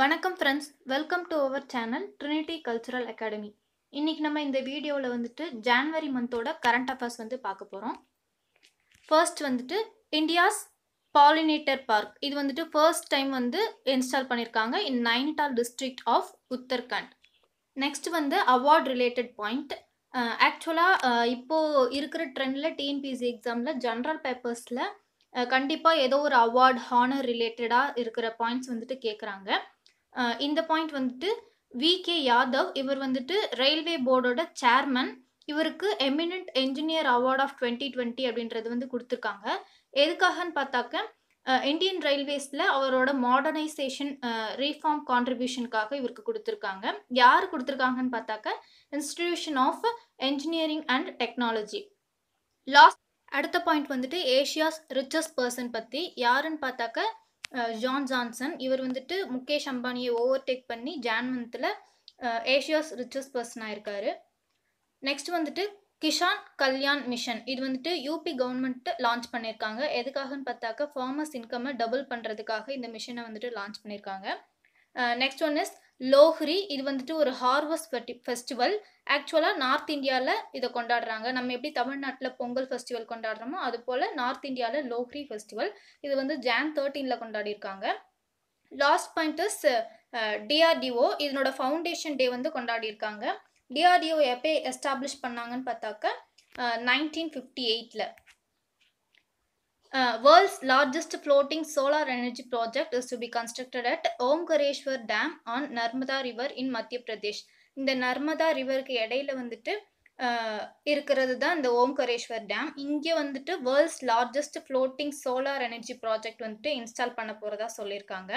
வணக்கம் friends welcome to our channel Trinity cultural academy இன்றைக்கி நம்ம இந்த வீடியோவில் வந்துட்டு ஜான்வரி மந்தோட கரண்ட் அஃபேர்ஸ் வந்து பார்க்க போகிறோம் ஃபர்ஸ்ட் வந்துட்டு இந்தியாஸ் பாலினேட்டர் பார்க் இது வந்துட்டு ஃபர்ஸ்ட் டைம் வந்து இன்ஸ்டால் பண்ணியிருக்காங்க in Nainital district of Uttarakhand next வந்து அவார்ட் ரிலேட்டட் பாயிண்ட் ஆக்சுவலாக இப்போது இப்போ இருக்கிற ட்ரெண்டில் டிஎன்பிஎஸ்சி எக்ஸாமில் ஜென்ரல் பேப்பர்ஸில் கண்டிப்பாக ஏதோ ஒரு அவார்ட், ஹானர் ரிலேட்டடாக இருக்கிற பாயிண்ட்ஸ் வந்துட்டு கேட்குறாங்க. இந்த பாயிண்ட் வந்துட்டு வி.கே. யாதவ் இவர் வந்துட்டு ரயில்வே போர்டோட சேர்மன். இவருக்கு eminent engineer award of twenty twenty அப்படின்றது வந்து கொடுத்துருக்காங்க எதுக்காகன்னு பார்த்தாக்க, இந்தியன் ரயில்வேஸில் அவரோட மாடர்னைசேஷன், ரீஃபார்ம் கான்ட்ரிபியூஷன்க்காக இவருக்கு கொடுத்துருக்காங்க யார் கொடுத்துருக்காங்கன்னு பார்த்தாக்க institution of engineering and technology last அடுத்த பாயிண்ட் வந்துட்டு ஏஷியாஸ் ரிச்சஸ்ட் பர்சன் பற்றி யாருன்னு பார்த்தாக்க ஜான் ஜான்சன் இவர் வந்துட்டு முகேஷ் அம்பானியை ஓவர்டேக் பண்ணி ஜான் ஏஷியாஸ் ரிச்சஸ் பர்சன் ஆயிருக்காரு நெக்ஸ்ட் வந்துட்டு கிஷான் கல்யாண் மிஷன் இது வந்துட்டு யூபி கவர்மெண்ட்டு லான்ச் பண்ணியிருக்காங்க எதுக்காகன்னு பார்த்தாக்க ஃபார்மர்ஸ் இன்கம்மை டபுள் பண்ணுறதுக்காக இந்த மிஷனை வந்துட்டு லான்ச் பண்ணியிருக்காங்க நெக்ஸ்ட் ஒன் இஸ் லோஹ்ரி இது வந்துட்டு ஒரு ஹார்வஸ்ட் ஃபெஸ்டிவல் ஆக்சுவலாக நார்த் இந்தியாவில் இதை கொண்டாடுறாங்க நம்ம எப்படி தமிழ்நாட்டில் பொங்கல் ஃபெஸ்டிவல் கொண்டாடுறோமோ அது போல் நார்த் இந்தியாவில் லோஹ்ரி ஃபெஸ்டிவல் இது வந்து ஜான் தேர்ட்டீனில் கொண்டாடியிருக்காங்க லாஸ்ட் பாயிண்ட் இஸ் டிஆர்டிஓ இதனோட ஃபவுண்டேஷன் டே வந்து கொண்டாடியிருக்காங்க டிஆர்டிஓ எப்போ எஸ்டாப்ளிஷ் பண்ணாங்கன்னு பார்த்தாக்க நைன்டீன் ஃபிஃப்டி எயிட்டில் Uh, largest floating solar energy project is is be constructed at Omkareshwar dam on Narmada river in Madhya Pradesh இந்த நர்மதா ரிவருக்கு இடையில வந்துட்டு uh, இருக்கிறது தான் இந்த ஓம்கரேஸ்வர் டேம் இங்கே வந்துட்டு world's largest floating solar energy project வந்துட்டு இன்ஸ்டால் பண்ண போகிறதா சொல்லியிருக்காங்க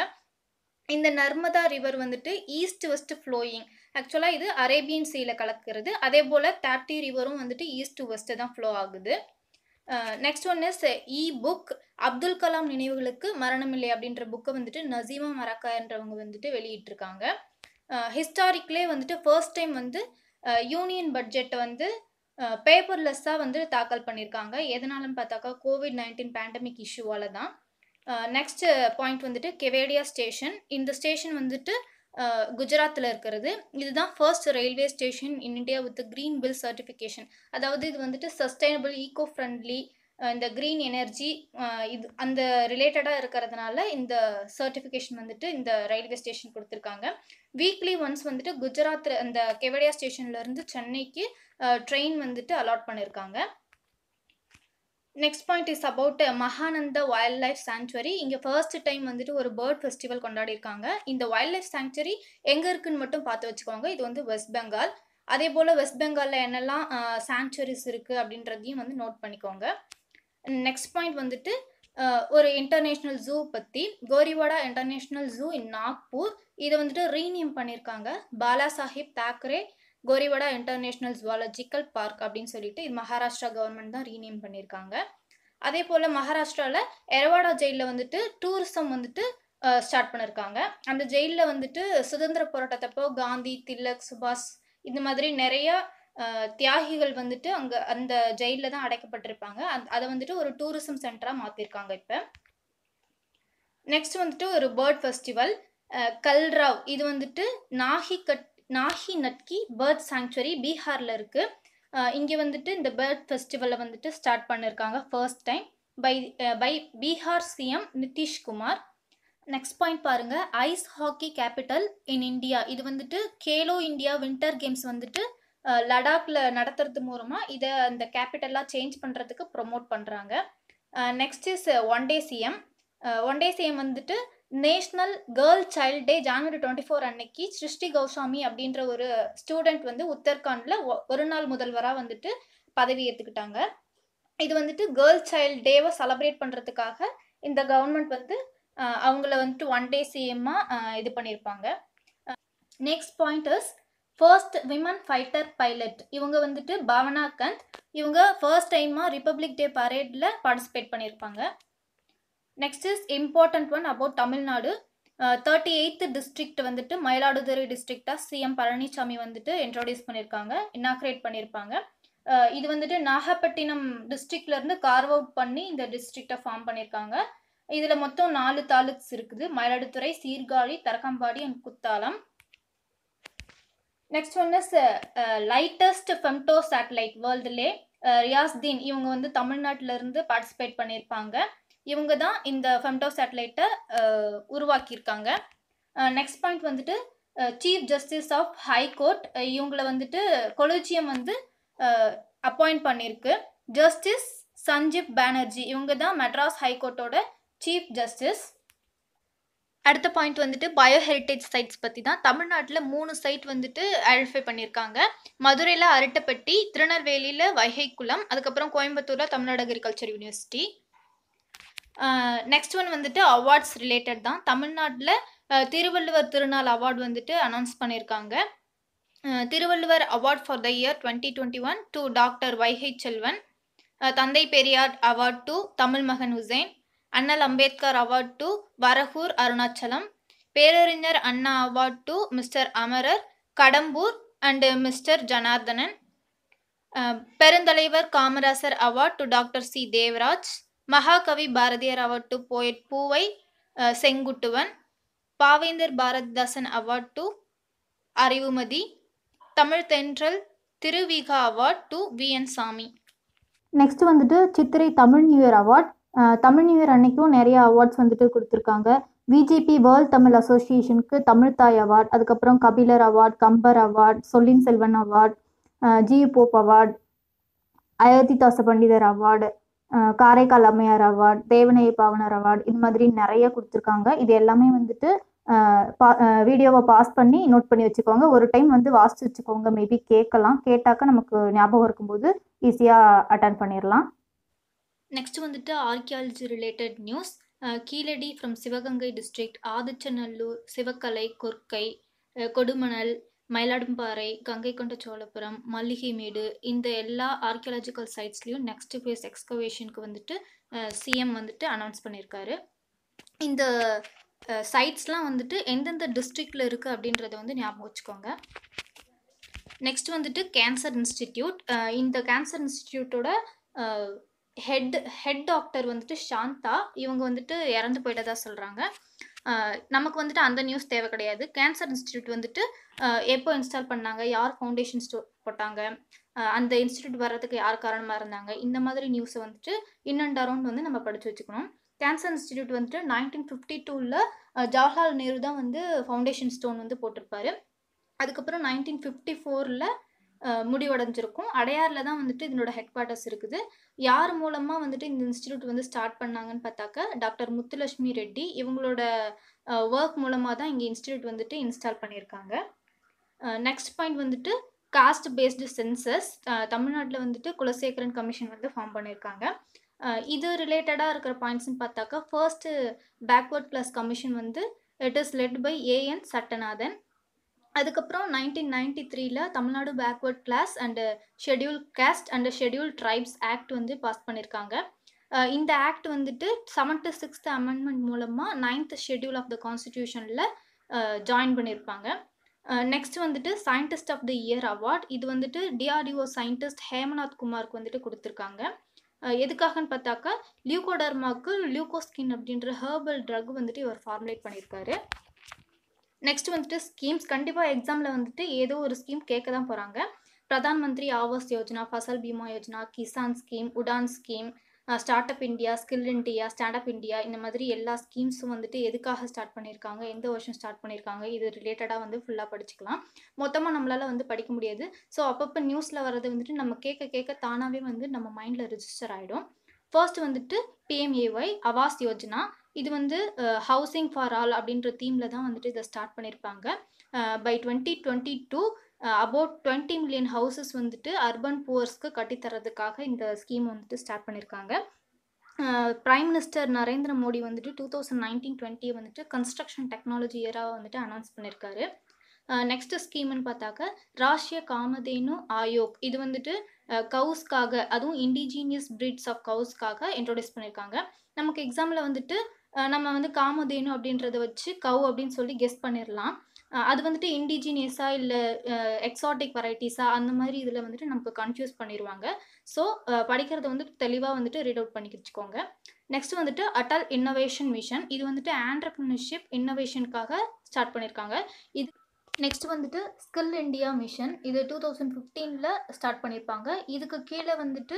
இந்த நர்மதா ரிவர் வந்துட்டு ஈஸ்ட் வெஸ்ட் ஃப்ளோயிங் ஆக்சுவலாக இது அரேபியன் சீல கலக்கிறது அதே போல் தேப்டி ரிவரும் வந்துட்டு ஈஸ்ட் டு வெஸ்ட்டு தான் ஃப்ளோ ஆகுது next one is a book Abdul Kalam நினைவுகளுக்கு மரணம் இல்லை அப்படின்ற புக்கை வந்துட்டு நசீமா மரக்கா என்றவங்க வந்துட்டு வெளியிட்டிருக்காங்க ஹிஸ்டாரிக்லேயே வந்துட்டு ஃபர்ஸ்ட் டைம் வந்து யூனியன் பட்ஜெட்டை வந்து பேப்பர்லெஸ்ஸாக வந்து தாக்கல் பண்ணியிருக்காங்க எதனாலும் பார்த்தாக்கா கோவிட் நைன்டீன் பேண்டமிக் இஷ்யூவால் தான் நெக்ஸ்ட் பாயிண்ட் வந்துட்டு கெவேடியா ஸ்டேஷன் இந்த ஸ்டேஷன் வந்துட்டு குஜராத்தில் இருக்கிறது இதுதான் first railway station in India with green பில் சர்டிஃபிகேஷன் அதாவது இது வந்துட்டு சஸ்டைனபிள் ஈகோ ஃப்ரெண்ட்லி இந்த க்ரீன் எனர்ஜி இது அந்த ரிலேட்டடாக இருக்கிறதுனால இந்த சர்டிஃபிகேஷன் வந்துட்டு இந்த ரயில்வே ஸ்டேஷன் கொடுத்துருக்காங்க வீக்லி ஒன்ஸ் வந்துட்டு குஜராத்தில் அந்த கெவடியா ஸ்டேஷன்லேருந்து சென்னைக்கு ட்ரெயின் வந்துட்டு அலாட் பண்ணியிருக்காங்க next point is about Mahananda wildlife sanctuary இங்கே ஃபர்ஸ்ட் டைம் வந்துட்டு ஒரு பேர்ட் ஃபெஸ்டிவல் கொண்டாடிருக்காங்க இந்த வைல்ட் லைஃப் சாங்சுவரி எங்கே இருக்குன்னு மட்டும் பார்த்து வச்சுக்கோங்க இது வந்து வெஸ்ட் பெங்கால் அதே போல் வெஸ்ட் பெங்காலில் என்னெல்லாம் சாங்சுவரிஸ் இருக்குது அப்படின்றதையும் வந்து நோட் பண்ணிக்கோங்க நெக்ஸ்ட் பாயிண்ட் வந்துட்டு ஒரு இன்டர்நேஷ்னல் ஜூ பற்றி Gorewada international zoo in Nagpur இதை வந்துட்டு ரீநேம் பண்ணியிருக்காங்க Bala Sahib Thackeray Gorewada international zoological park அப்படின்னு சொல்லிட்டு இது மகாராஷ்டிரா கவர்மெண்ட் தான் ரீநேம் பண்ணியிருக்காங்க அதே போல் மகாராஷ்டிராவில் எரவாடா ஜெயிலில் வந்துட்டு டூரிசம் வந்துட்டு ஸ்டார்ட் பண்ணியிருக்காங்க அந்த ஜெயிலில் வந்துட்டு சுதந்திர போராட்டத்தப்போ காந்தி திலக் சுபாஷ் இந்த மாதிரி நிறைய தியாகிகள் வந்துட்டு அங்கே அந்த ஜெயிலில் தான் அடைக்கப்பட்டிருப்பாங்க அந் அதை வந்துட்டு ஒரு டூரிசம் சென்டராக மாற்றிருக்காங்க இப்போ நெக்ஸ்ட் வந்துட்டு ஒரு பேர்ட் ஃபெஸ்டிவல் கல்ராவ் இது வந்துட்டு நாகிகட் நாகி நட்கி பேர்ட் சாங்சுவரி பீகாரில் இருக்குது இங்கே வந்துட்டு இந்த பேர்ட் ஃபெஸ்டிவலை வந்துட்டு ஸ்டார்ட் பண்ணியிருக்காங்க first time by by Bihar CM Nitish Kumar next point பாருங்கள் ice hockey capital in India இது வந்துட்டு கேலோ இந்தியா வின்டர் கேம்ஸ் வந்துட்டு லடாக்ல நடத்துறது மூலமாக இதை அந்த கேபிட்டலாக சேஞ்ச் பண்ணுறதுக்கு ப்ரொமோட் பண்ணுறாங்க next is one day CM one day CM வந்துட்டு national girl child day January twenty four அன்னைக்கு சிருஷ்டி கௌசாமி அப்படின்ற ஒரு ஸ்டூடெண்ட் வந்து உத்தரகாண்டில் ஒரு நாள் முதல்வராக வந்துட்டு பதவி ஏற்றுக்கிட்டாங்க இது வந்துட்டு கேர்ள் சைல்டு டேவை செலப்ரேட் பண்ணுறதுக்காக இந்த கவர்மெண்ட் வந்து அவங்கள வந்துட்டு ஒன் டே சிஎம்மாக இது பண்ணியிருப்பாங்க next point is first women fighter pilot இவங்க வந்துட்டு பவனா கந்த் இவங்க ஃபர்ஸ்ட் டைமாக ரிப்பப்ளிக் டே பரேடில் பார்ட்டிசிபேட் பண்ணியிருப்பாங்க next is important one about Tamil Nadu thirty eighth district வந்துட்டு மயிலாடுதுறை டிஸ்ட்ரிக்டாக சிஎம் பழனிசாமி வந்துட்டு இன்ட்ரோடியூஸ் பண்ணியிருக்காங்க இன்னாக்ரேட் பண்ணியிருப்பாங்க uh, இது வந்துட்டு நாகப்பட்டினம் டிஸ்ட்ரிக்ட்லேருந்து கார்வ் அவுட் பண்ணி இந்த டிஸ்ட்ரிக்டை ஃபார்ம் பண்ணியிருக்காங்க இதில் மொத்தம் நாலு தாலுக்ஸ் இருக்குது Mayiladuthurai Sirkazhi Tharangambadi and Kuthalam next one is lightest femto satellite வேர்ல்டுலே ரியாஸ்தீன் இவங்க வந்து தமிழ்நாட்டிலேருந்து பார்ட்டிசிபேட் பண்ணியிருப்பாங்க இவங்க தான் இந்த ஃபெம்டோ சேட்டலைட்டை உருவாக்கியிருக்காங்க நெக்ஸ்ட் பாயிண்ட் வந்துட்டு chief justice of high court இவங்கள வந்துட்டு கொலோஜியம் வந்து அப்பாயிண்ட் பண்ணியிருக்கு ஜஸ்டிஸ் சஞ்சீப் பானர்ஜி இவங்க தான் மெட்ராஸ் ஹை கோர்ட்டோட சீஃப் ஜஸ்டிஸ் அடுத்த பாயிண்ட் வந்துட்டு பயோ ஹெரிட்டேஜ் சைட்ஸ் பற்றி தான் தமிழ்நாட்டில் மூணு சைட் வந்துட்டு ஐடென்டிஃபை பண்ணியிருக்காங்க மதுரையில் அரட்டப்பட்டி திருநெல்வேலியில் வைகைக்குளம் அதுக்கப்புறம் கோயம்புத்தூரில் Tamil Nadu agriculture university next one வந்துட்டு அவார்ட்ஸ் ரிலேட்டட் தான் தமிழ்நாட்டில் திருவள்ளுவர் திருநாள் அவார்டு வந்துட்டு அனௌன்ஸ் பண்ணியிருக்காங்க Thiruvalluvar award for the year twenty twenty one to doctor Vaigai Selvan Thanthai Periyar award to Tamil Magan Hussain Annal Ambedkar award to Varagur Arunachalam Perarignar Anna award to mister அமரர் Kadambur and mister Janardhanan Perunthalaivar Kamarajar award to doctor C Devaraj Mahakavi Bharathiyar award to poet Poovai Senguttuvan Pavendhar Bharathidasan award to Arivumathi Tamil Thendral Thiruvika award to V N Sami next வந்துட்டு Chithirai Tamil new year award Tamil new year அன்னைக்கும் நிறைய awards வந்துட்டு கொடுத்துருக்காங்க VGP world Tamil அசோசியேஷனுக்கு Tamil Thai award அதுக்கப்புறம் Kabilar award Kambar award Sollin Selvan award G Pope award Ayothi Dasa Pandithar award Karaikal அம்மையார் award Devaneya பாவனர் award இந்த மாதிரி நிறைய கொடுத்துருக்காங்க இது எல்லாமே வந்துட்டு வீடியோவை பாஸ் பண்ணி நோட் பண்ணி வச்சுக்கோங்க ஒரு டைம் வந்து வாசித்து வச்சுக்கோங்க மேபி கேட்கலாம் கேட்டாக்க நமக்கு ஞாபகம் இருக்கும்போது ஈஸியாக அட்டன் பண்ணிடலாம் நெக்ஸ்ட் வந்துட்டு archaeology related news Keezhadi from Sivaganga district Adichanallur Sivakalai Korkai Kodumanal Mayiladumparai Gangaikonda Cholapuram Malligaimedu இந்த எல்லா ஆர்கியாலஜிக்கல் சைட்ஸ்லையும் நெக்ஸ்ட் ஃபேஸ் எக்ஸ்கவேஷனுக்கு வந்துட்டு சிஎம் வந்துட்டு அனௌன்ஸ் பண்ணியிருக்காரு இந்த சைட்ஸ்லாம் வந்துட்டு எந்தெந்த டிஸ்ட்ரிக்டில் இருக்குது அப்படின்றத வந்து ஞாபகம் வச்சுக்கோங்க நெக்ஸ்ட் வந்துட்டு கேன்சர் இன்ஸ்டிடியூட் இந்த கேன்சர் இன்ஸ்டிடியூட்டோட ஹெட் ஹெட் டாக்டர் வந்துட்டு சாந்தா இவங்க வந்துட்டு இறந்து போயிட்டதா சொல்கிறாங்க நமக்கு வந்துட்டு அந்த நியூஸ் தேவை கிடையாது கேன்சர் இன்ஸ்டியூட் வந்துட்டு எப்போ இன்ஸ்டால் பண்ணாங்க யார் ஃபவுண்டேஷன் ஸ்டோர் போட்டாங்க அந்த இன்ஸ்டியூட் வர்றதுக்கு யார் காரணமாக இருந்தாங்க இந்த மாதிரி நியூஸை வந்துட்டு இன்னண்ட் அரௌண்ட் வந்து நம்ம படித்து வச்சுக்கணும் கேன்சர் இன்ஸ்டியூட் வந்துட்டு நைன்டீன் ஃபிஃப்டி டூவில் ஜவஹர்லால் நேரு தான் வந்து ஃபவுண்டேஷன் ஸ்டோன் வந்து போட்டிருப்பாரு அதுக்கப்புறம் நைன்டீன் ஃபிஃப்டி ஃபோரில் முடிவடைஞ்சிருக்கும் அடையாரில் தான் வந்துட்டு இதனோட ஹெட் குவார்ட்டர்ஸ் இருக்குது யார் மூலமாக வந்துட்டு இந்த இன்ஸ்டியூட் வந்து ஸ்டார்ட் பண்ணாங்கன்னு பார்த்தாக்க டாக்டர் முத்துலட்சுமி ரெட்டி இவங்களோட ஒர்க் மூலமாக தான் இங்கே இன்ஸ்டியூட் வந்துட்டு இன்ஸ்டால் பண்ணியிருக்காங்க நெக்ஸ்ட் பாயிண்ட் வந்துட்டு காஸ்ட் பேஸ்டு சென்சஸ் தமிழ்நாட்டில் வந்துட்டு குலசேகரன் கமிஷன் வந்து ஃபார்ம் பண்ணியிருக்காங்க இது ரிலேட்டடாக இருக்கிற பாயிண்ட்ஸ்னு பார்த்தாக்கா ஃபர்ஸ்ட்டு பேக்வர்ட் ப்ளஸ் கமிஷன் வந்து it is led by A N Sattanathan அதுக்கப்புறம் நைன்டீன் நைன்டி த்ரீல Tamil Nadu backward class and schedule caste and schedule tribes act வந்து பாஸ் பண்ணியிருக்காங்க இந்த ஆக்ட் வந்துட்டு செவன்த்து சிக்ஸ்த் அமெண்ட்மெண்ட் மூலமாக நைன்த் ஷெடியூல் ஆஃப் த கான்ஸ்டியூஷனில் ஜாயின் பண்ணியிருப்பாங்க நெக்ஸ்ட் வந்துட்டு scientist of the year award இது வந்துட்டு டிஆர்டிஓ சயின்டிஸ்ட் ஹேமநாத் குமாருக்கு வந்துட்டு கொடுத்துருக்காங்க எதுக்காகன்னு பார்த்தாக்கா லியூகோடர்மாவுக்கு லியூகோஸ்கின் அப்படின்ற ஹேர்பல் ட்ரக் வந்துட்டு இவர் ஃபார்முலேட் பண்ணியிருக்காரு நெக்ஸ்ட் வந்துட்டு ஸ்கீம்ஸ் கண்டிப்பாக எக்ஸாமில் வந்துட்டு ஏதோ ஒரு ஸ்கீம் கேட்க தான் போகிறாங்க Pradhan Mantri Awas Yojana Fasal Bima Yojana Kisan scheme Udan scheme start up India skill India stand up India இந்த மாதிரி எல்லா ஸ்கீம்ஸும் வந்துட்டு எதுக்காக ஸ்டார்ட் பண்ணியிருக்காங்க எந்த வருஷம் ஸ்டார்ட் பண்ணியிருக்காங்க இது ரிலேட்டடாக வந்து ஃபுல்லாக படிச்சுக்கலாம் மொத்தமாக நம்மளால் வந்து படிக்க முடியாது ஸோ அப்பப்போ நியூஸில் வர்றது வந்துட்டு நம்ம கேட்க கேட்க தானாகவே வந்து நம்ம மைண்டில் ரிஜிஸ்டர் ஆகிடும் ஃபர்ஸ்ட் வந்துட்டு பிஎம்ஏஒய் அவாஸ் யோஜனா இது வந்து ஹவுசிங் ஃபார் ஆல் அப்படின்ற தீமில் தான் வந்துட்டு இதை ஸ்டார்ட் பண்ணியிருப்பாங்க by twenty twenty two about twenty million houses வந்துட்டு அர்பன் புவர்ஸ்க்கு கட்டித்தரதுக்காக இந்த ஸ்கீம் வந்துட்டு ஸ்டார்ட் பண்ணியிருக்காங்க பிரைம் மினிஸ்டர் நரேந்திர மோடி வந்துட்டு டூ தௌசண்ட் நைன்டீன் டுவெண்ட்டியை வந்துட்டு கன்ஸ்ட்ரக்ஷன் டெக்னாலஜி இயராக வந்துட்டு அனௌன்ஸ் பண்ணியிருக்காரு நெக்ஸ்ட் ஸ்கீம்னு பார்த்தாக்க ராஷ்ட்ரிய காமதேனு ஆயோக் இது வந்துட்டு கவுஸ்க்காக அதுவும் இண்டிஜீனியஸ் பிரீட்ஸ் ஆஃப் கவுஸ்க்காக இன்ட்ரோடியூஸ் பண்ணியிருக்காங்க நமக்கு எக்ஸாமில் வந்துட்டு நம்ம வந்து காமதேனு அப்படின்றத வச்சு கவு அப்படின்னு சொல்லி கெஸ் பண்ணிடலாம் அது வந்துட்டு இண்டிஜினியஸா இல்லை எக்ஸாட்டிக் வெரைட்டிஸா அந்த மாதிரி இதில் வந்துட்டு நமக்கு கன்ஃபியூஸ் பண்ணிடுவாங்க ஸோ படிக்கிறத வந்து தெளிவாக வந்துட்டு ரீட் அவுட் பண்ணி வச்சுக்கோங்க நெக்ஸ்ட் வந்துட்டு அட்டல் இன்னோவேஷன் மிஷன் இது வந்துட்டு ஆண்டர்பிரினர்ஷிப் இன்னோவேஷனுக்காக ஸ்டார்ட் பண்ணியிருக்காங்க இது நெக்ஸ்ட் வந்துட்டு ஸ்கில் இண்டியா மிஷன் இது டூ தௌசண்ட் ஃபிஃப்டீனில் ஸ்டார்ட் பண்ணியிருப்பாங்க இதுக்கு கீழே வந்துட்டு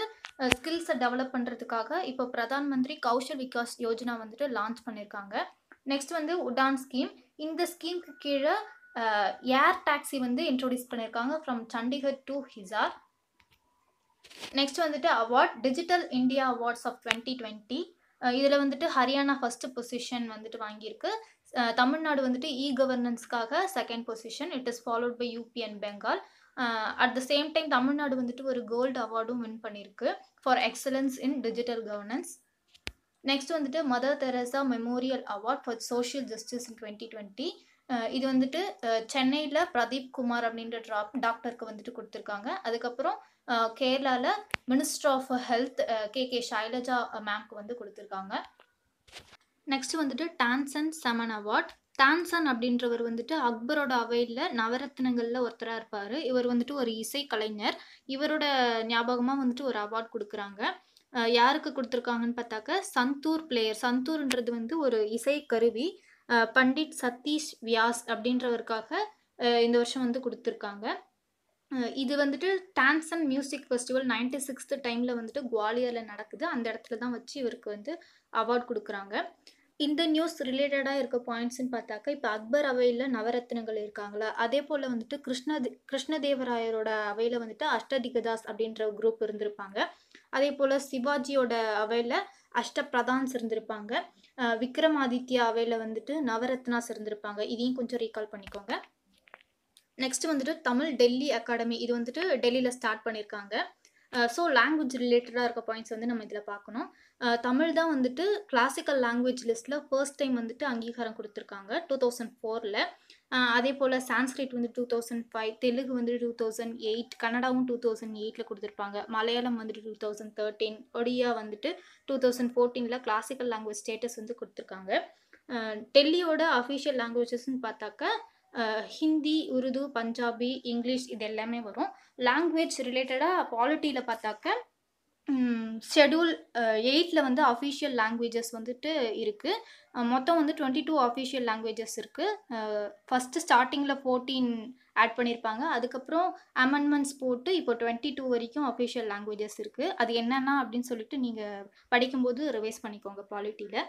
ஸ்கில்ஸை டெவலப் பண்ணுறதுக்காக இப்போ பிரதான் மந்திரி கௌஷல் விகாஸ் யோஜனா வந்துட்டு லான்ச் பண்ணியிருக்காங்க நெக்ஸ்ட் வந்து உடான் ஸ்கீம் இந்த ஸ்கீம்க்கு கீழே ஏர் டாக்ஸி வந்து இன்ட்ரோடியூஸ் பண்ணியிருக்காங்க from Chandigarh to Hisar next வந்துட்டு award digital India awards of twenty twenty இதில் வந்துட்டு ஹரியானா ஃபஸ்ட்டு பொசிஷன் வந்துட்டு வாங்கியிருக்கு தமிழ்நாடு வந்துட்டு இ கவர்னன்ஸ்க்காக second position it is followed by UP and Bengal at the same time Tamil Nadu வந்துட்டு ஒரு கோல்டு அவார்டும் வின் பண்ணியிருக்கு for excellence in digital governance next வந்துட்டு mother Teresa memorial award for social justice in twenty twenty இது வந்துட்டு சென்னையில் பிரதீப் குமார் அப்படின்ற டாப் டாக்டருக்கு வந்துட்டு கொடுத்துருக்காங்க அதுக்கப்புறம் கேரளாவில் minister of health K K Shailaja மேம்க்கு வந்து கொடுத்துருக்காங்க நெக்ஸ்ட் வந்துட்டு டான்சன் சமன் அவார்ட் தான்சன் அப்படின்றவர் வந்துட்டு அக்பரோட அவையில் நவரத்னங்களில் ஒருத்தராக இருப்பார் இவர் வந்துட்டு ஒரு இசை கலைஞர் இவரோட ஞாபகமாக வந்துட்டு ஒரு அவார்ட் கொடுக்குறாங்க யாருக்கு கொடுத்துருக்காங்கன்னு பார்த்தாக்க சந்தூர் பிளேயர் சந்தூர்ன்றது வந்து ஒரு இசை கருவி பண்டிட் சதீஷ் வியாஸ் அப்படின்றவருக்காக இந்த வருஷம் வந்து கொடுத்துருக்காங்க இது வந்துட்டு Tansen music festival ninety sixth டைமில் வந்துட்டு குவாலியரில் நடக்குது அந்த இடத்துல தான் வச்சு இவருக்கு வந்து அவார்ட் கொடுக்குறாங்க இந்த நியூஸ் ரிலேட்டடாக இருக்க பாயிண்ட்ஸ்னு பார்த்தாக்கா இப்போ அக்பர் அவையில் நவரத்னங்கள் இருக்காங்களா அதே போல் வந்துட்டு கிருஷ்ண கிருஷ்ணதேவராயரோட அவையில் வந்துட்டு அஷ்டதிகதாஸ் அப்படின்ற குரூப் இருந்திருப்பாங்க அதே போல் சிவாஜியோட அவையில் அஷ்ட பிரதான்ஸ் இருந்திருப்பாங்க விக்ரமாதித்யா அவையில் வந்துட்டு நவரத்னாஸ் இருந்திருப்பாங்க இதையும் கொஞ்சம் ரீகால் பண்ணிக்கோங்க நெக்ஸ்ட் வந்துட்டு தமிழ் டெல்லி அகாடமி இது வந்துட்டு டெல்லியில் ஸ்டார்ட் பண்ணியிருக்காங்க ஸோ லாங்குவேஜ் ரிலேட்டடாக இருக்க பாயிண்ட்ஸ் வந்து நம்ம இதில் பார்க்கணும் தமிழ் தான் வந்துட்டு கிளாசிக்கல் லாங்குவேஜ் லிஸ்ட்டில் ஃபர்ஸ்ட் டைம் வந்துட்டு அங்கீகாரம் கொடுத்துருக்காங்க டூ தௌசண்ட் ஃபோரில் அதே போல் சான்ஸ்கிரிட் வந்து டூ தௌசண்ட் ஃபைவ் தெலுங்கு வந்து டூ தௌசண்ட் எயிட் கன்னடாவும் டூ தௌசண்ட் எயிட்டில் கொடுத்துருப்பாங்க மலையாளம் வந்துட்டு டூ தௌசண்ட் தேர்ட்டீன் ஒடியா வந்துட்டு டூ தௌசண்ட் ஃபோர்டீனில் கிளாசிக்கல் லாங்குவேஜ் ஸ்டேட்டஸ் வந்து கொடுத்துருக்காங்க டெல்லியோட அஃபிஷியல் லாங்குவேஜஸ்ன்னு பார்த்தாக்க ஹிந்தி உருது பஞ்சாபி இங்கிலீஷ் இது எல்லாமே வரும் லாங்குவேஜ் ரிலேட்டடாக பாலிட்டியில் பார்த்தாக்க ஷெடியூல் எயிட்டில் வந்து அஃபீஷியல் லாங்குவேஜஸ் வந்துட்டு இருக்குது மொத்தம் வந்து டுவெண்ட்டி டூ அஃபீஷியல் லாங்குவேஜஸ் இருக்குது ஃபஸ்ட்டு ஸ்டார்டிங்கில் ஃபோர்டீன் ஆட் பண்ணியிருப்பாங்க அதுக்கப்புறம் அமெண்ட்மெண்ட்ஸ் போட்டு இப்போ டுவெண்ட்டி டூ வரைக்கும் அஃபீஷியல் லாங்குவேஜஸ் இருக்குது அது என்னென்னா அப்படின்னு சொல்லிட்டு நீங்கள் படிக்கும்போது ரிவைஸ் பண்ணிக்கோங்க பாலிட்டியில்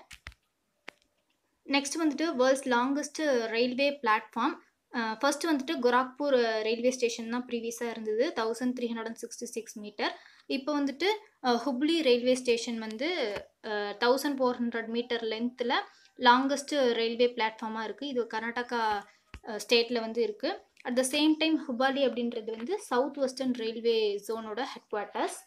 நெக்ஸ்ட் வந்துட்டு world's longest railway platform first வந்துட்டு கோராக்பூர் ரயில்வே ஸ்டேஷன் தான் ப்ரீவியஸாக இருந்தது thousand three hundred and sixty six meter இப்போ வந்துட்டு ஹுப்ளி ரயில்வே ஸ்டேஷன் வந்து தௌசண்ட் ஃபோர் ஹண்ட்ரட் மீட்டர் லென்த்தில் லாங்கஸ்ட்டு ரயில்வே பிளாட்ஃபார்மாக இருக்குது இது கர்நாடகா ஸ்டேட்டில் uh, வந்து இருக்குது at the same time Hubballi அப்படின்றது வந்து சவுத் வெஸ்டர்ன் ரயில்வே ஜோனோட ஹெட் குவார்ட்டர்ஸ்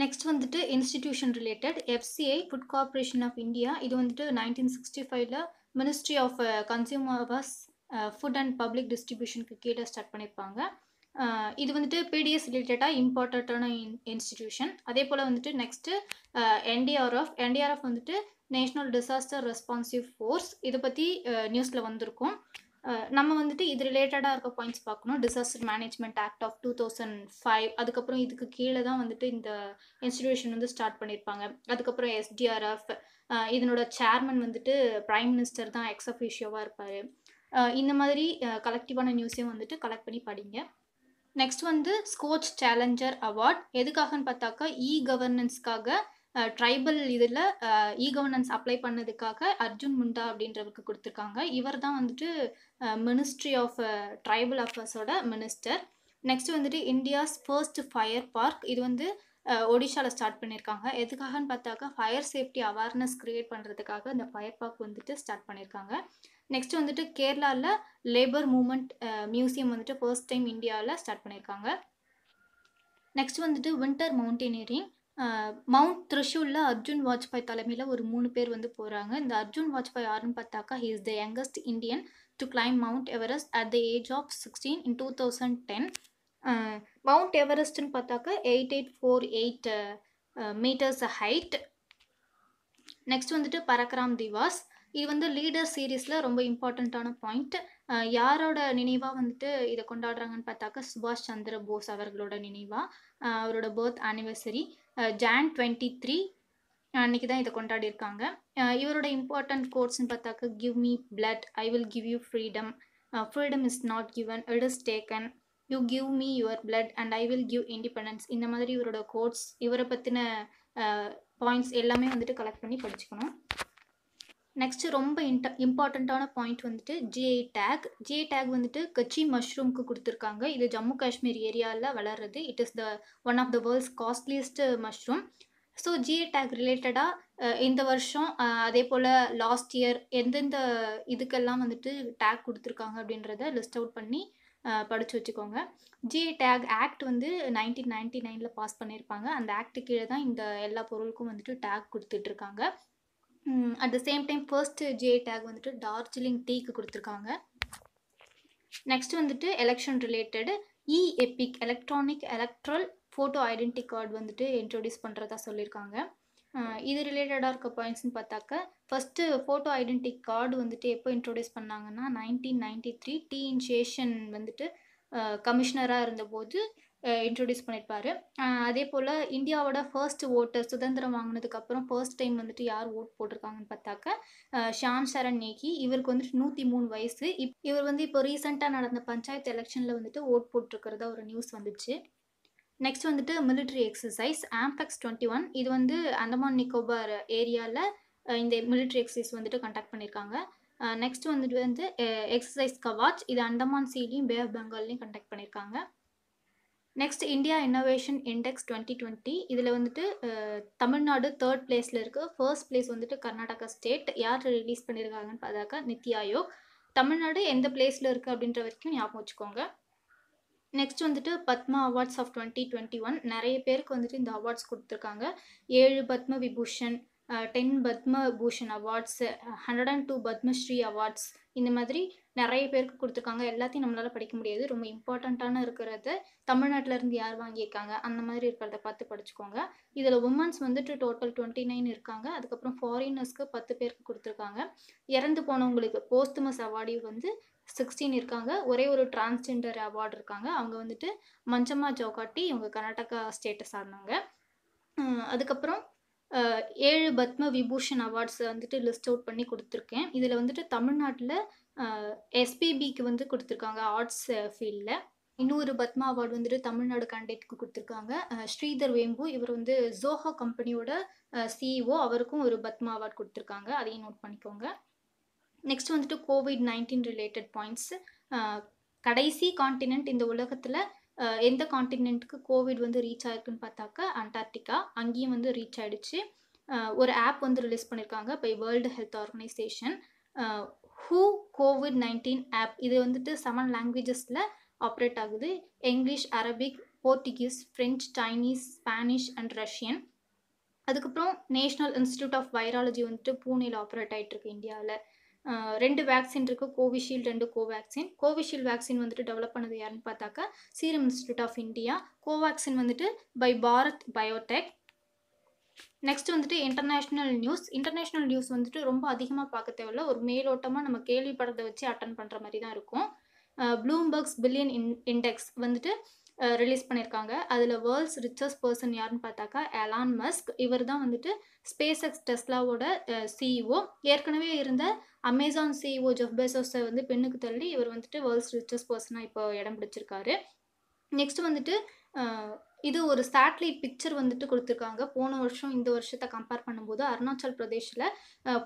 நெக்ஸ்ட் வந்துட்டு institution related FCI food corporation of India இது வந்துட்டு நைன்டீன் சிக்ஸ்டி ஃபைவ்ல ministry of consumers food and public டிஸ்ட்ரிபியூஷனுக்கு கீழே ஸ்டார்ட் பண்ணியிருப்பாங்க uh, இது வந்துட்டு பிடிஎஸ் ரிலேட்டடாக இம்பார்ட்டண்ட்டான இன் இன்ஸ்டிடியூஷன் அதே போல் வந்துட்டு நெக்ஸ்ட்டு என்டிஆர்எஃப் என்டிஆர்எஃப் வந்துட்டு நேஷ்னல் டிசாஸ்டர் ரெஸ்பான்சிவ் ஃபோர்ஸ் இதை பற்றி நியூஸில் uh, வந்திருக்கும் நம்ம வந்துட்டு இது ரிலேட்டடாக இருக்க பாயிண்ட்ஸ் பார்க்கணும் disaster management act of two thousand five அதுக்கப்புறம் இதுக்கு கீழே தான் வந்துட்டு இந்த இன்ஸ்டிடியூஷன் வந்து ஸ்டார்ட் பண்ணியிருப்பாங்க அதுக்கப்புறம் எஸ்டிஆர்எஃப் இதனோட சேர்மன் வந்துட்டு ப்ரைம் மினிஸ்டர் தான் எக்ஸ் அஃபிஷியோவாக இருப்பார் இந்த மாதிரி கலெக்டிவான நியூஸையும் வந்துட்டு கலெக்ட் பண்ணி படிங்க நெக்ஸ்ட் வந்து ஸ்கோச் சேலஞ்சர் அவார்ட் எதுக்காகன்னு பார்த்தாக்கா இ கவர்னன்ஸ்க்காக ட்ரைபல் இதில் இ கவர்னன்ஸ் அப்ளை பண்ணதுக்காக அர்ஜுன் முண்டா அப்படின்றவருக்கு கொடுத்துருக்காங்க இவர் தான் வந்துட்டு மினிஸ்ட்ரி ஆஃப் ட்ரைபல் அஃபேர்ஸோட மினிஸ்டர் நெக்ஸ்ட் வந்துட்டு இந்தியாஸ் ஃபர்ஸ்ட் ஃபயர் பார்க் இது வந்து ஒடிஷாவில் ஸ்டார்ட் பண்ணியிருக்காங்க எதுக்காகன்னு பார்த்தாக்கா ஃபயர் சேஃப்டி அவேர்னஸ் க்ரியேட் பண்ணுறதுக்காக இந்த ஃபயர் பார்க் வந்துட்டு ஸ்டார்ட் பண்ணியிருக்காங்க நெக்ஸ்ட் வந்துட்டு கேரளாவில் லேபர் மூமெண்ட் மியூசியம் வந்துட்டு ஃபர்ஸ்ட் டைம் இந்தியாவில் ஸ்டார்ட் பண்ணியிருக்காங்க நெக்ஸ்ட் வந்துட்டு வின்டர் மவுண்டனியரிங் மவுண்ட் த்ரிஷூலில் அர்ஜுன் வாஜ்பாய் தலைமையில் ஒரு மூணு பேர் வந்து போகிறாங்க இந்த அர்ஜுன் வாஜ்பாய் யாருன்னு பார்த்தாக்கா he is the youngest Indian to climb mount Everest at the age of sixteen in two thousand ten mount எவரெஸ்ட்னு பார்த்தாக்கா eight eight four eight meters height next வந்துட்டு பரக்ராம் திவாஸ் இது வந்து லீடர் சீரீஸில் ரொம்ப இம்பார்ட்டண்ட்டான பாயிண்ட் யாரோட நினைவாக வந்துட்டு இதை கொண்டாடுறாங்கன்னு பார்த்தாக்கா சுபாஷ் சந்திர போஸ் அவர்களோட நினைவாக அவரோட birth anniversary Jan twenty three அன்னைக்கு தான் இதை இருக்காங்க இவரோட இம்பார்ட்டன்ட் கோட்ஸ்னு பார்த்தாக்க give me blood I will give you freedom freedom is not given it is taken you give me your blood and I will give independence இந்த மாதிரி இவரோட கோட்ஸ் இவரை பற்றின பாயிண்ட்ஸ் எல்லாமே வந்துட்டு கலெக்ட் பண்ணி படிச்சுக்கணும் நெக்ஸ்ட்டு ரொம்ப இன்ட இம்பார்ட்டண்ட்டான பாயிண்ட் வந்துட்டு ஜிஐ டேக் ஜிஐ டேக் வந்துட்டு கச்சி மஷ்ரூம்க்கு கொடுத்துருக்காங்க இது ஜம்மு காஷ்மீர் ஏரியாவில் வளர்றது it is the one of the world's costliest mushroom so GI tag ரிலேட்டடாக இந்த வருஷம் அதே போல் லாஸ்ட் இயர் எந்தெந்த இதுக்கெல்லாம் வந்துட்டு டேக் கொடுத்துருக்காங்க அப்படின்றத லிஸ்ட் அவுட் பண்ணி படித்து வச்சுக்கோங்க ஜிஐ டேக் ஆக்ட் வந்து நைன்டீன் நைன்டி நைனில் பாஸ் பண்ணியிருப்பாங்க அந்த ஆக்ட்டு கீழே தான் இந்த எல்லா பொருளுக்கும் வந்துட்டு டேக் கொடுத்துட்ருக்காங்க at the same time first J tag வந்துட்டு டார்ஜிலிங் டீக்கு கொடுத்துருக்காங்க நெக்ஸ்ட் வந்துட்டு election related E EPIC electronic electoral photo identity card வந்துட்டு இன்ட்ரோடியூஸ் பண்ணுறதா சொல்லியிருக்காங்க இது ரிலேட்டடாக இருக்க பாயிண்ட்ஸ்னு பார்த்தாக்க ஃபஸ்ட்டு ஃபோட்டோ ஐடென்டி கார்டு வந்துட்டு எப்போ இன்ட்ரோடியூஸ் பண்ணாங்கன்னா நைன்டீன் நைன்டி த்ரீ டி இன்ஷியேஷன் வந்துட்டு கமிஷனராக இருந்தபோது இன்ட்ரடியூஸ் பண்ணியிருப்பாரு அதே போல் இந்தியாவோட ஃபர்ஸ்ட் ஓட்டர் சுதந்திரம் வாங்கினதுக்கப்புறம் ஃபர்ஸ்ட் டைம் வந்துட்டு யார் ஓட் போட்டிருக்காங்கன்னு பார்த்தாக்க ஷாம் சரண் நேகி இவருக்கு வந்துட்டு நூற்றி மூணு வயசு இப் இவர் வந்து இப்போ ரீசெண்டாக நடந்த பஞ்சாயத்து எலெக்ஷனில் வந்துட்டு ஓட் போட்டிருக்கிறதா ஒரு நியூஸ் வந்துச்சு நெக்ஸ்ட் வந்துட்டு military exercise AMPHEX twenty one இது வந்து அந்தமான் நிக்கோபார் ஏரியாவில் இந்த மிலிட்ரி எக்ஸசைஸ் வந்துட்டு கண்டக்ட் பண்ணியிருக்காங்க நெக்ஸ்ட் வந்துட்டு வந்து எக்ஸசைஸ் கவாச் இது அந்தமான் சீலையும் பே ஆஃப் பெங்கால்லையும் கண்டக்ட் பண்ணியிருக்காங்க next India innovation index twenty twenty இதில் வந்துட்டு தமிழ்நாடு தேர்ட் பிளேஸில் இருக்குது ஃபர்ஸ்ட் பிளேஸ் வந்துட்டு கர்நாடகா ஸ்டேட் யார் ரிலீஸ் பண்ணியிருக்காங்கன்னு பார்த்தாக்கா நித்தி ஆயோக் தமிழ்நாடு எந்த பிளேஸில் இருக்குது அப்படின்ற வரைக்கும் ஞாபகம் வச்சுக்கோங்க நெக்ஸ்ட் வந்துட்டு Padma awards of twenty twenty one நிறைய பேருக்கு வந்துட்டு இந்த அவார்ட்ஸ் கொடுத்துருக்காங்க ஏழு Padma Vibhushan ten Padma Bhushan awards hundred and two Padmashri awards இந்த மாதிரி நிறைய பேருக்கு கொடுத்துருக்காங்க எல்லாத்தையும் நம்மளால் படிக்க முடியாது ரொம்ப இம்பார்ட்டண்ட்டான இருக்கிறத இருந்து யார் வாங்கியிருக்காங்க அந்த மாதிரி இருக்கிறத பார்த்து படிச்சுக்கோங்க இதில் உமன்ஸ் வந்துட்டு டோட்டல் டுவெண்ட்டி நைன் இருக்காங்க அதுக்கப்புறம் ஃபாரினர்ஸ்க்கு பத்து பேருக்கு கொடுத்துருக்காங்க இறந்து போனவங்களுக்கு போஸ்துமஸ் அவார்டு வந்து சிக்ஸ்டீன் இருக்காங்க ஒரே ஒரு டிரான்ஸ்ஜெண்டர் அவார்டு இருக்காங்க அவங்க வந்துட்டு மஞ்சம்மா ஜோகாட்டி இவங்க கர்நாடகா ஸ்டேட்டை சார்ந்தவங்க அதுக்கப்புறம் ஏழு பத்ம விபூஷன் அவார்ட்ஸை வந்துட்டு லிஸ்ட் அவுட் பண்ணி கொடுத்துருக்கேன் இதில் வந்துட்டு தமிழ்நாட்டில் எஸ்பிபிக்கு வந்து கொடுத்துருக்காங்க ஆர்ட்ஸ் ஃபீல்டில் இன்னொரு பத்மா அவார்டு வந்துட்டு தமிழ்நாடு கேண்டிடேட்க்கு கொடுத்துருக்காங்க ஸ்ரீதர் வேம்பு இவர் வந்து ஜோஹா கம்பெனியோட சிஇஓ அவருக்கும் ஒரு பத்மா அவார்டு கொடுத்துருக்காங்க அதையும் நோட் பண்ணிக்கோங்க நெக்ஸ்ட் வந்துட்டு கோவிட் நைன்டீன் ரிலேட்டட் பாயிண்ட்ஸ் கடைசி காண்டினென்ட் இந்த உலகத்தில் எந்த காண்டினென்ட்டுக்கு கோவிட் வந்து ரீச் ஆயிருக்குன்னு பார்த்தாக்கா அண்டார்டிகா அங்கேயும் வந்து ரீச் ஆயிடுச்சு ஒரு ஆப் வந்து ரிலீஸ் பண்ணியிருக்காங்க பை வேர்ல்டு ஹெல்த் ஆர்கனைசேஷன் ஹூ கோவிட் நைன்டீன் ஆப் இது வந்துட்டு செவன் லாங்குவேஜஸில் ஆப்ரேட் ஆகுது English Arabic Portuguese French Chinese Spanish and Russian அதுக்கப்புறம் நேஷ்னல் இன்ஸ்டியூட் ஆஃப் வைராலஜி வந்துட்டு பூனேல ஆப்ரேட் ஆகிட்டு இருக்கு இந்தியாவில் ரெண்டு வேக்சின் இருக்குது கோவிஷீல்டு ரெண்டு கோவேக்சின் கோவிஷீல்டு வேக்சின் வந்துட்டு டெவலப் பண்ணது யாருன்னு பார்த்தாக்கா Serum institute of India Covaxin வந்துட்டு பை பாரத் பயோடெக் நெக்ஸ்ட் வந்துட்டு இன்டர்நேஷ்னல் நியூஸ் இன்டர்நேஷ்னல் நியூஸ் வந்துட்டு ரொம்ப அதிகமாக பார்க்க தேவையில்ல ஒரு மேலோட்டமாக நம்ம கேள்விப்படத்தை வச்சு அட்டன் பண்ணுற மாதிரி தான் இருக்கும் ப்ளூம்பர்க்ஸ் பில்லியன் இன் இண்டெக்ஸ் வந்துட்டு ரிலீஸ் பண்ணியிருக்காங்க அதில் வேர்ல்ட்ஸ் ரிச்சஸ்ட் பர்சன் யாருன்னு பார்த்தாக்கா எலான் மஸ்க் இவர் தான் வந்துட்டு ஸ்பேஸ் எக்ஸ் டெஸ்லாவோட சிஇஓ ஏற்கனவே இருந்த அமேசான் சிஇஓ ஜெஃப் பெசோஸை வந்து பெண்ணுக்கு தள்ளி இவர் வந்துட்டு வேர்ல்ட்ஸ் ரிச்சஸ்ட் பர்சனாக இப்போ இடம் பிடிச்சிருக்காரு நெக்ஸ்ட் வந்துட்டு இது ஒரு சேட்டலைட் பிக்சர் வந்துட்டு கொடுத்துருக்காங்க போன வருஷம் இந்த வருஷத்தை கம்பேர் பண்ணும்போது அருணாச்சல் பிரதேஷில்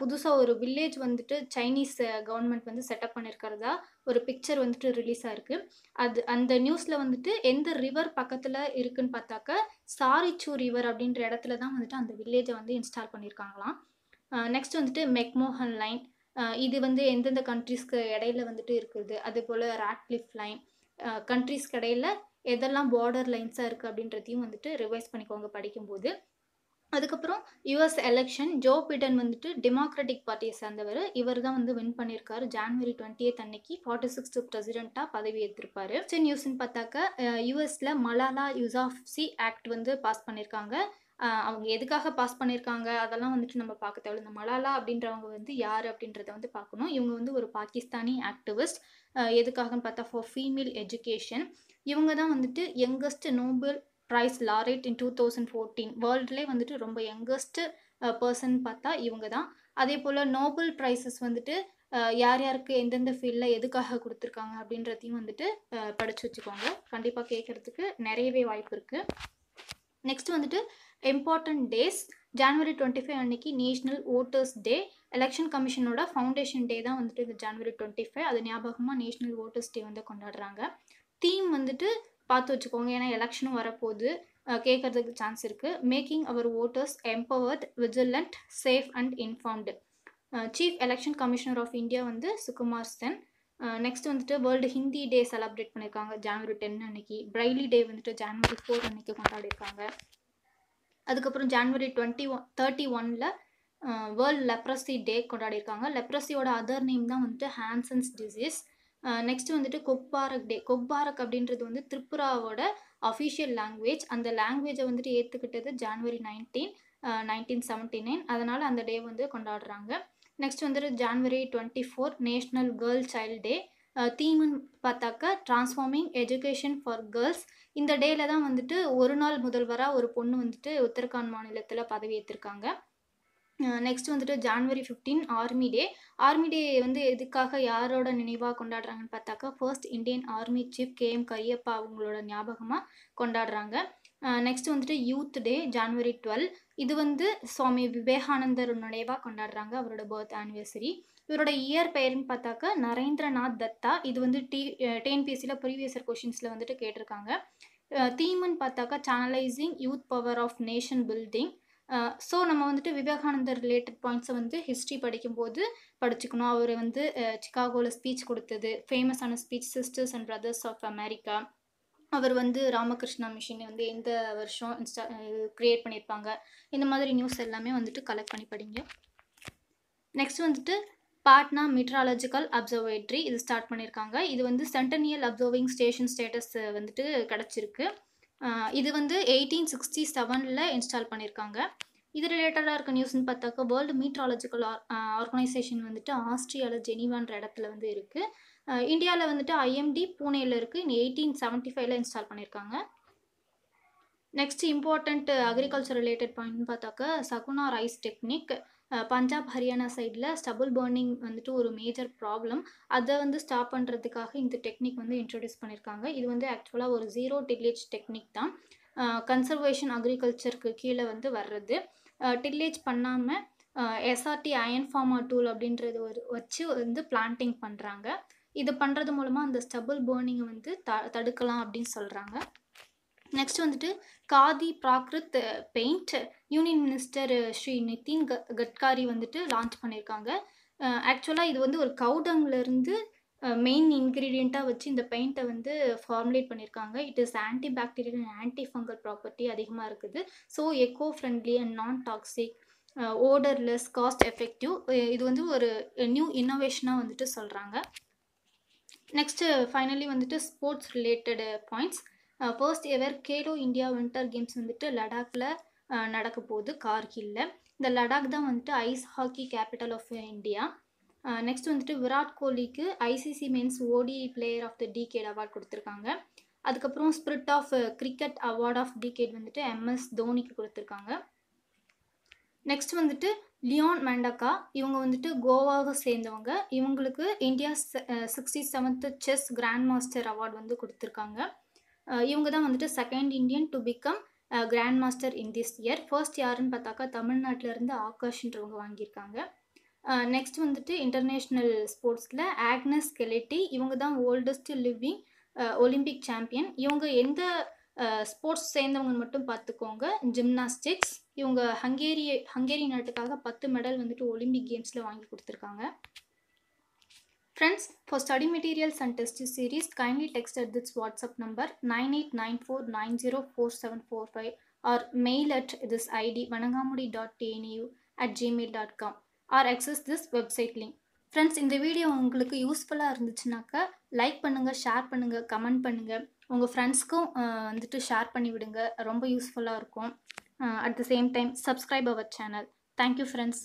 புதுசாக ஒரு வில்லேஜ் வந்துட்டு சைனீஸ் கவர்மெண்ட் வந்து செட்டப் பண்ணியிருக்கிறதா ஒரு பிக்சர் வந்துட்டு ரிலீஸ் ஆயிருக்கு அது அந்த நியூஸில் வந்துட்டு எந்த ரிவர் பக்கத்தில் இருக்குன்னு பார்த்தாக்க சாரிச்சூ ரிவர் அப்படின்ற இடத்துல தான் வந்துட்டு அந்த வில்லேஜை வந்து இன்ஸ்டால் பண்ணியிருக்காங்களாம் நெக்ஸ்ட் வந்துட்டு மெக்மோஹன் லைன் இது வந்து எந்தெந்த கண்ட்ரிஸ்க்கு இடையில வந்துட்டு இருக்குது அதே போல் ராட்லிஃப் லைன் கண்ட்ரிஸ்க்கு இடையில எதெல்லாம் பார்டர் லைன்ஸாக இருக்குது அப்படின்றதையும் வந்துட்டு ரிவைஸ் பண்ணிக்கோங்க படிக்கும்போது அதுக்கப்புறம் யுஎஸ் எலெக்ஷன் ஜோ பிடன் வந்துட்டு டெமோக்ராட்டிக் பார்ட்டியை சேர்ந்தவர் இவர் தான் வந்து வின் பண்ணியிருக்காரு ஜான்வரி டுவெண்ட்டி எய்த் அன்னைக்கு ஃபார்ட்டி சிக்ஸ்த் பிரசிடென்ட்டாக பதவி ஏற்றிருப்பாரு நியூஸ்ன்னு பார்த்தாக்க யூஎஸில் மலாலா யூசாஃப்சி ஆக்ட் வந்து பாஸ் பண்ணியிருக்காங்க அவங்க எதுக்காக பாஸ் பண்ணியிருக்காங்க அதெல்லாம் வந்துட்டு நம்ம பார்க்க தேவையில்ல இந்த மலாலா அப்படின்றவங்க வந்து யார் அப்படின்றத வந்து பார்க்கணும் இவங்க வந்து ஒரு பாகிஸ்தானி ஆக்டிவிஸ்ட் எதுக்காகன்னு பார்த்தா ஃபார் ஃபீமேல் எஜுகேஷன் இவங்க தான் வந்துட்டு youngest Nobel prize laureate in two thousand fourteen வேர்ல்ட்லேயே வந்துட்டு ரொம்ப யங்கஸ்ட்டு பர்சன் பார்த்தா இவங்க தான் அதே போல் நோபல் ப்ரைஸஸ் வந்துட்டு யார் யாருக்கு எந்தெந்த ஃபீல்டில் எதுக்காக கொடுத்துருக்காங்க அப்படின்றதையும் வந்துட்டு படித்து வச்சுக்கோங்க கண்டிப்பாக கேட்குறதுக்கு நிறையவே வாய்ப்பு இருக்குது நெக்ஸ்ட் வந்துட்டு important days January twenty five அன்னைக்கு நேஷ்னல் ஓட்டர்ஸ் டே எலெக்ஷன் கமிஷனோட ஃபவுண்டேஷன் டே தான் வந்துட்டு இந்த ஜான்வரி டுவெண்ட்டி ஃபைவ் அது ஞாபகமாக நேஷ்னல் ஓட்டர்ஸ் டே வந்து கொண்டாடுறாங்க தீம் வந்துட்டு பார்த்து வச்சுக்கோங்க ஏன்னா எலெக்ஷனும் வரப்போகுது கேட்கறதுக்கு சான்ஸ் இருக்குது making our voters empowered vigilant safe and informed chief election commissioner of India வந்து சுகுமார் சென் நெக்ஸ்ட் வந்துட்டு வேர்ல்டு ஹிந்தி டே செலப்ரேட் பண்ணியிருக்காங்க ஜான்வரி டென் அன்னைக்கு பிரைலி டே வந்துட்டு ஜான்வரி ஃபோர் அன்னைக்கு கொண்டாடிருக்காங்க அதுக்கப்புறம் ஜான்வரி டுவெண்ட்டி ஒன் தேர்ட்டி ஒனில் வேர்ல்ட் லெப்ரஸி டே கொண்டாடிருக்காங்க லெப்ரஸியோட அதர் நேம் தான் வந்துட்டு ஹேன்சன்ஸ் டிசீஸ் நெக்ஸ்ட் வந்துட்டு கொக்பாரக் டே கொக்பாரக் அப்படின்றது வந்து திரிபுராவோட அஃபிஷியல் லாங்குவேஜ் அந்த லாங்குவேஜை வந்துட்டு ஏற்றுக்கிட்டது January nineteen nineteen seventy nine அதனால் அந்த டே வந்து கொண்டாடுறாங்க நெக்ஸ்ட் வந்துட்டு January twenty four national girl child day தீமுன்னு பார்த்தாக்கா ட்ரான்ஸ்ஃபார்மிங் எஜுகேஷன் ஃபார் கேர்ள்ஸ் இந்த டேல தான் வந்துட்டு ஒரு நாள் முதல்வராக ஒரு பொண்ணு வந்துட்டு உத்தரகாண்ட் மாநிலத்தில் பதவியேற்றிருக்காங்க நெக்ஸ்ட் வந்துட்டு January fifteen army day army day வந்து எதுக்காக யாரோட நினைவாக கொண்டாடுறாங்கன்னு பார்த்தாக்கா first Indian army chief K M Cariappa அவங்களோட ஞாபகமாக கொண்டாடுறாங்க நெக்ஸ்ட் வந்துட்டு யூத் டே ஜான்வரி டுவெல் இது வந்து சுவாமி விவேகானந்தர் நினைவாக கொண்டாடுறாங்க அவரோட பர்த் ஆனிவர்சரி இவரோட இயர் பெயர்னு பார்த்தாக்கா நரேந்திரநாத் தத்தா இது வந்து டி டிஎன்பிஎஸ்சியில் ப்ரீவியஸ் இயர் கொஷின்ஸில் வந்துட்டு கேட்டிருக்காங்க தீம்னு பார்த்தாக்கா channelizing youth power of nation building so நம்ம வந்துட்டு விவேகானந்தர் ரிலேட்டட் பாயிண்ட்ஸை வந்து ஹிஸ்ட்ரி படிக்கும்போது படிச்சுக்கணும் அவர் வந்து சிக்காகோவில் ஸ்பீச் கொடுத்தது ஃபேமஸான speech sisters and brothers of America அவர் வந்து ராமகிருஷ்ணா மிஷின் வந்து எந்த வருஷம் இன்ஸ்டா க்ரியேட் பண்ணியிருப்பாங்க இந்த மாதிரி நியூஸ் எல்லாமே வந்துட்டு கலெக்ட் பண்ணி படிங்க நெக்ஸ்ட் வந்துட்டு பாட்னா மீட்ராலஜிக்கல் அப்சர்வேட்ரி இது ஸ்டார்ட் பண்ணியிருக்காங்க இது வந்து சென்டனியல் அப்சர்விங் ஸ்டேஷன் ஸ்டேட்டஸ் வந்துட்டு கிடச்சிருக்கு இது வந்து எயிட்டீன் சிக்ஸ்டி செவனில் இன்ஸ்டால் பண்ணியிருக்காங்க இது ரிலேட்டடாக இருக்க நியூஸ்னு பார்த்தாக்கா வேர்ல்டு மீட்ராலஜிக்கல் ஆர் ஆர்கனைசேஷன் வந்துட்டு ஆஸ்திரியாவில் ஜெனிவான்ற இடத்துல வந்து இருக்குது இந்தியாவில் வந்துட்டு ஐஎம்டி பூனேயில் இருக்குது எயிட்டீன் செவன்ட்டி ஃபைவ்ல இன்ஸ்டால் பண்ணியிருக்காங்க next important agriculture related point பார்த்தாக்க சகுனா ரைஸ் டெக்னிக் பஞ்சாப் ஹரியானா சைடில் ஸ்டபுள் பேர்னிங் வந்துட்டு ஒரு மேஜர் ப்ராப்ளம் அதை வந்து ஸ்டாப் பண்ணுறதுக்காக இந்த டெக்னிக் வந்து இன்ட்ரடியூஸ் பண்ணியிருக்காங்க இது வந்து ஆக்சுவலாக ஒரு ஜீரோ டில்லேஜ் டெக்னிக் தான் கன்சர்வேஷன் அக்ரிகல்ச்சருக்கு கீழே வந்து வர்றது டில்லேஜ் பண்ணாமல் எஸ்ஆர்டி அயன் ஃபார்மா டூல் அப்படின்றது ஒரு வச்சு வந்து பிளான்டிங் பண்ணுறாங்க இது பண்ணுறது மூலமாக அந்த ஸ்டபுள் பேர்னிங்கை வந்து த தடுக்கலாம் அப்படின்னு சொல்கிறாங்க நெக்ஸ்ட் வந்துட்டு Khadi Prakritik paint union minister Shri Nitin க கட்காரி வந்துட்டு லான்ச் பண்ணியிருக்காங்க ஆக்சுவலாக இது வந்து ஒரு கவுடங்லேருந்து மெயின் இன்க்ரீடியண்ட்டாக வச்சு இந்த பெயிண்ட்டை வந்து ஃபார்முலேட் பண்ணியிருக்காங்க it is anti bacterial and anti fungal property அதிகமாக இருக்குது so eco friendly and non toxic odourless cost effective இது வந்து ஒரு நியூ இன்னோவேஷனாக வந்துட்டு சொல்கிறாங்க நெக்ஸ்ட்டு ஃபைனலி uh, வந்துட்டு sports related points first ever Khelo India winter games வந்துட்டு லடாக்கில் uh, நடக்க போகுது கார்கில்ல இந்த லடாக் தான் வந்துட்டு ice hockey capital of India next uh, வந்துட்டு விராட் கோலிக்கு ICC men's ODI player of the decade award கொடுத்துருக்காங்க அதுக்கப்புறம் spirit of cricket award of decade வந்துட்டு எம்எஸ் தோனிக்கு கொடுத்துருக்காங்க நெக்ஸ்ட் வந்துட்டு லியோன் மேண்டக்கா இவங்க வந்துட்டு கோவாக சேர்ந்தவங்க இவங்களுக்கு India sixty seventh chess grand master award வந்து கொடுத்துருக்காங்க இவங்க தான் வந்துட்டு second Indian to become grand master in this year first யாருன்னு பார்த்தாக்கா தமிழ்நாட்டிலேருந்து ஆகாஷ்ன்றவங்க வாங்கியிருக்காங்க நெக்ஸ்ட் வந்துட்டு இன்டர்நேஷ்னல் ஸ்போர்ட்ஸில் ஆக்னஸ் கெலெட்டி இவங்க தான் ஓல்டஸ்ட் லிவிங் ஒலிம்பிக் சாம்பியன் இவங்க எந்த ஸ்போர்ட்ஸ் சேர்ந்தவங்க மட்டும் பார்த்துக்கோங்க ஜிம்னாஸ்டிக்ஸ் இவங்க ஹங்கேரி ஹங்கேரி நாட்டுக்காக பத்து மெடல் வந்துட்டு ஒலிம்பிக் கேம்ஸில் வாங்கி கொடுத்துருக்காங்க friends for study materials and test series kindly text at this WhatsApp number nine eight nine four nine zero four seven four five or mail at this ID Vanangamudi dot TNU at Gmail dot com or access this website link friends இந்த video உங்களுக்கு யூஸ்ஃபுல்லாக இருந்துச்சுனாக்கா like பண்ணுங்கள் share பண்ணுங்கள் comment பண்ணுங்கள் உங்கள் ஃப்ரெண்ட்ஸ்க்கும் வந்துட்டு ஷேர் பண்ணி விடுங்க ரொம்ப யூஸ்ஃபுல்லாக இருக்கும் at the same time subscribe our channel thank you friends